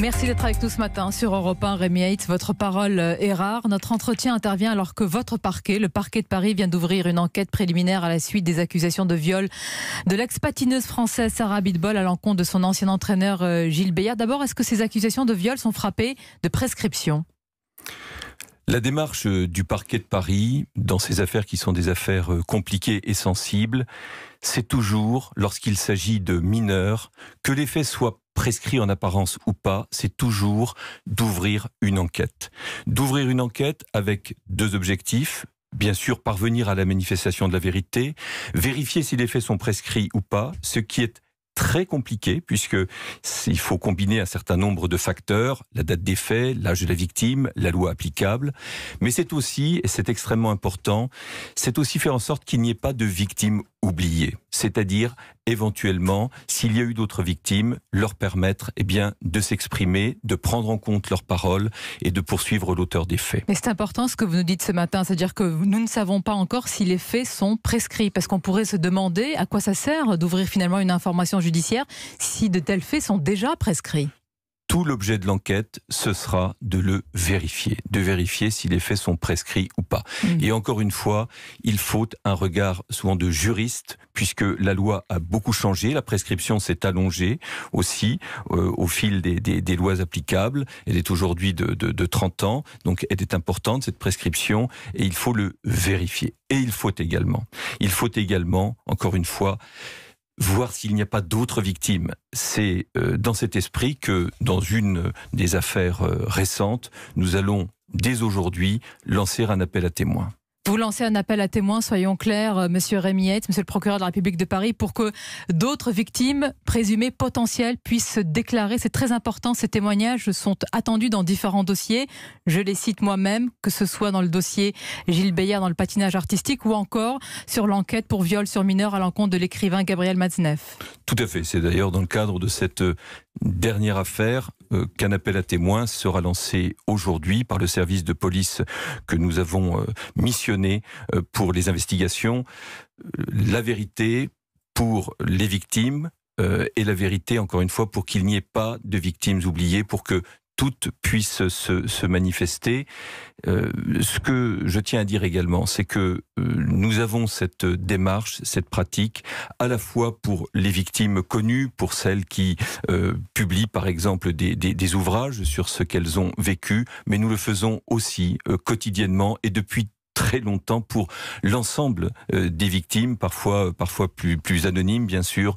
Merci d'être avec nous ce matin sur Europe 1. Rémi votre parole euh, est rare. Notre entretien intervient alors que votre parquet, le parquet de Paris, vient d'ouvrir une enquête préliminaire à la suite des accusations de viol de l'ex-patineuse française Sarah Bidbol à l'encontre de son ancien entraîneur euh, Gilles Béat. D'abord, est-ce que ces accusations de viol sont frappées de prescription la démarche euh, du parquet de Paris, dans ces affaires qui sont des affaires euh, compliquées et sensibles, c'est toujours, lorsqu'il s'agit de mineurs, que les faits soient prescrits en apparence ou pas, c'est toujours d'ouvrir une enquête. D'ouvrir une enquête avec deux objectifs, bien sûr parvenir à la manifestation de la vérité, vérifier si les faits sont prescrits ou pas, ce qui est très compliqué puisque il faut combiner un certain nombre de facteurs, la date des faits, l'âge de la victime, la loi applicable, mais c'est aussi, et c'est extrêmement important, c'est aussi faire en sorte qu'il n'y ait pas de victimes oubliées. c'est-à-dire éventuellement, s'il y a eu d'autres victimes, leur permettre eh bien, de s'exprimer, de prendre en compte leurs paroles et de poursuivre l'auteur des faits. Mais c'est important ce que vous nous dites ce matin, c'est-à-dire que nous ne savons pas encore si les faits sont prescrits, parce qu'on pourrait se demander à quoi ça sert d'ouvrir finalement une information judiciaire si de tels faits sont déjà prescrits tout l'objet de l'enquête, ce sera de le vérifier, de vérifier si les faits sont prescrits ou pas. Mm. Et encore une fois, il faut un regard souvent de juriste, puisque la loi a beaucoup changé, la prescription s'est allongée aussi euh, au fil des, lois applicables. Elle est aujourd'hui de, de 30 ans, donc elle est importante, cette prescription, et il faut le vérifier. Et il faut également, il faut également, encore une fois, voir s'il n'y a pas d'autres victimes. C'est euh, dans cet esprit que, dans une des affaires euh, récentes, nous allons dès aujourd'hui lancer un appel à témoins. Vous lancez un appel à témoins, soyons clairs, euh, Monsieur Rémiette, Monsieur le procureur de la République de Paris, pour que d'autres victimes présumées potentielles puissent se déclarer. C'est très important. Ces témoignages sont attendus dans différents dossiers. Je les cite moi-même, que ce soit dans le dossier Gilles Bayard dans le patinage artistique ou encore sur l'enquête pour viol sur mineur à l'encontre de l'écrivain Gabriel Matzneff. Tout à fait. C'est d'ailleurs dans le cadre de cette euh, dernière affaire euh, qu'un appel à témoins sera lancé aujourd'hui par le service de police que nous avons euh, missionné euh, pour les investigations. La vérité pour les victimes, et la vérité, encore une fois, pour qu'il n'y ait pas de victimes oubliées, pour que toutes puissent se, manifester. Euh, ce que je tiens à dire également, c'est que euh, nous avons cette démarche, cette pratique, à la fois pour les victimes connues, pour celles qui euh, publient par exemple des, ouvrages sur ce qu'elles ont vécu, mais nous le faisons aussi quotidiennement et depuis très longtemps pour l'ensemble des victimes, parfois, parfois plus, plus anonymes bien sûr,